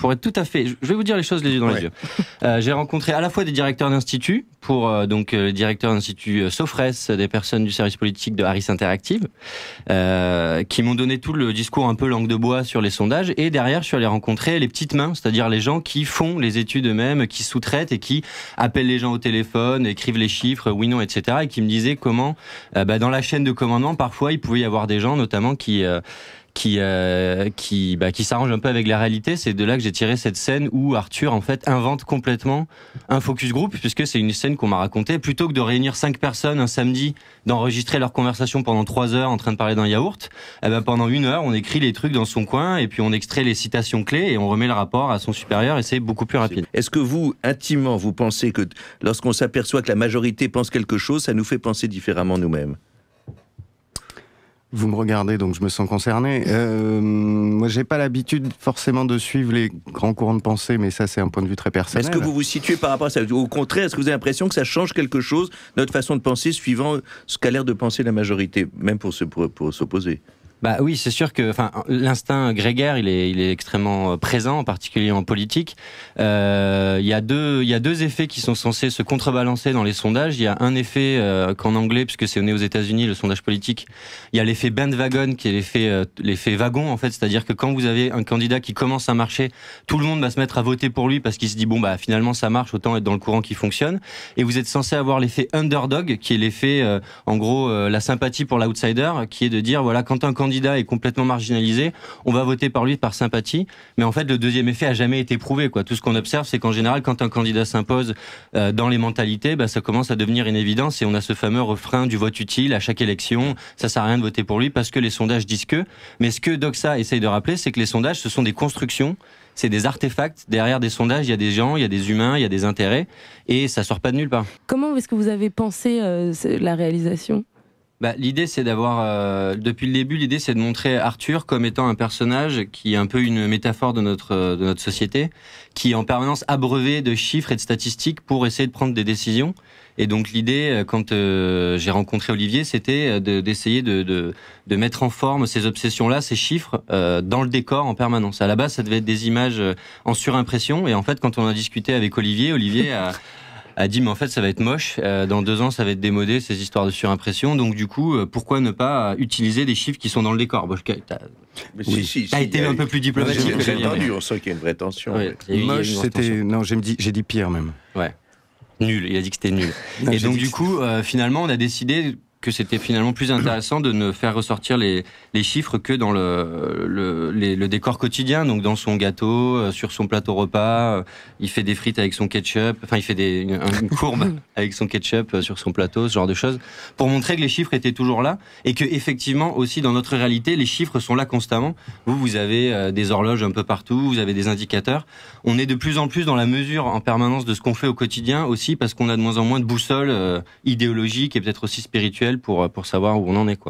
pour être tout à fait, je vais vous dire les choses les yeux dans les yeux. Euh, j'ai rencontré à la fois des directeurs d'instituts, pour euh, donc euh, les directeurs d'instituts Sofres, des personnes du service politique de Harris Interactive, qui m'ont donné tout le discours un peu langue de bois sur les sondages, et derrière je suis allé rencontrer les petites mains, c'est-à-dire les gens qui font les études eux-mêmes, qui sous-traitent et qui appellent les gens au téléphone, écrivent les chiffres, oui non, etc., et qui me disaient comment, bah, dans la chaîne de commandement, parfois il pouvait y avoir des gens, notamment qui qui euh, bah, qui s'arrange un peu avec la réalité. C'est de là que j'ai tiré cette scène où Arthur en fait invente complètement un focus group puisque c'est une scène qu'on m'a racontée. Plutôt que de réunir cinq personnes un samedi, d'enregistrer leur conversation pendant trois heures en train de parler d'un yaourt, eh ben, pendant une heure on écrit les trucs dans son coin et puis on extrait les citations clés et on remet le rapport à son supérieur et c'est beaucoup plus rapide. Est-ce que vous intimement vous pensez que lorsqu'on s'aperçoit que la majorité pense quelque chose, ça nous fait penser différemment nous-mêmes vous me regardez, donc je me sens concerné. Euh, moi, j'ai pas l'habitude forcément de suivre les grands courants de pensée, mais ça, c'est un point de vue très personnel. Est-ce que vous vous situez par rapport à ça Au contraire, est-ce que vous avez l'impression que ça change quelque chose, notre façon de penser, suivant ce qu'a l'air de penser la majorité, même pour s'opposer bah oui, c'est sûr que enfin l'instinct grégaire, il est extrêmement euh, présent en particulier en politique. Euh, il y a deux il y deux effets qui sont censés se contrebalancer dans les sondages, il y a un effet euh, qu'en anglais puisque c'est né aux États-Unis le sondage politique, il y a l'effet bandwagon qui est l'effet l'effet wagon en fait, c'est-à-dire que quand vous avez un candidat qui commence à marcher, tout le monde va se mettre à voter pour lui parce qu'il se dit bon bah finalement ça marche, autant être dans le courant qui fonctionne et vous êtes censé avoir l'effet underdog qui est l'effet en gros la sympathie pour l'outsider qui est de dire voilà quand un candidat candidat est complètement marginalisé, on va voter par lui par sympathie. Mais en fait, le deuxième effet a jamais été prouvé. Tout ce qu'on observe, c'est qu'en général, quand un candidat s'impose euh, dans les mentalités, bah, ça commence à devenir une évidence et on a ce fameux refrain du vote utile à chaque élection. Ça sert à rien de voter pour lui parce que les sondages disent que. Mais ce que Doxa essaye de rappeler, c'est que les sondages, ce sont des constructions c'est des artefacts. Derrière des sondages, il y a des gens, il y a des humains, il y a des intérêts, et ça sort pas de nulle part. Comment est-ce que vous avez pensé euh, la réalisation bah, L'idée, c'est d'avoir, euh, depuis le début, l'idée, c'est de montrer Arthur comme étant un personnage qui est un peu une métaphore de notre, euh, de notre société, qui est en permanence abreuvé de chiffres et de statistiques pour essayer de prendre des décisions. Et donc l'idée, euh, quand j'ai rencontré Olivier, c'était d'essayer de, de, de, mettre en forme ces obsessions-là, ces chiffres, dans le décor en permanence. À la base, ça devait être des images en surimpression. Et en fait, quand on a discuté avec Olivier, Olivier a a dit mais en fait ça va être moche, euh, dans deux ans ça va être démodé ces histoires de surimpression, donc du coup euh, pourquoi ne pas utiliser des chiffres qui sont dans le décor bon, T'as été un peu plus diplomatique. J'ai entendu, on sent qu'il y a une vraie tension. Moche, c'était non, j'ai dit, dit pire même. Ouais. Nul, il a dit que c'était nul. et donc du coup, euh, finalement, on a décidé que c'était finalement plus intéressant de ne faire ressortir les, les chiffres que dans le, le, décor quotidien, donc dans son gâteau, euh, sur son plateau repas, euh, il fait des frites avec son ketchup, enfin il fait des, une courbe avec son ketchup euh, sur son plateau, ce genre de choses, pour montrer que les chiffres étaient toujours là et que effectivement aussi dans notre réalité, les chiffres sont là constamment. Vous, vous avez des horloges un peu partout, vous avez des indicateurs. On est de plus en plus dans la mesure en permanence de ce qu'on fait au quotidien aussi parce qu'on a de moins en moins de boussoles idéologique idéologiques et peut-être aussi spirituelle pour, euh, pour savoir où on en est. Quoi.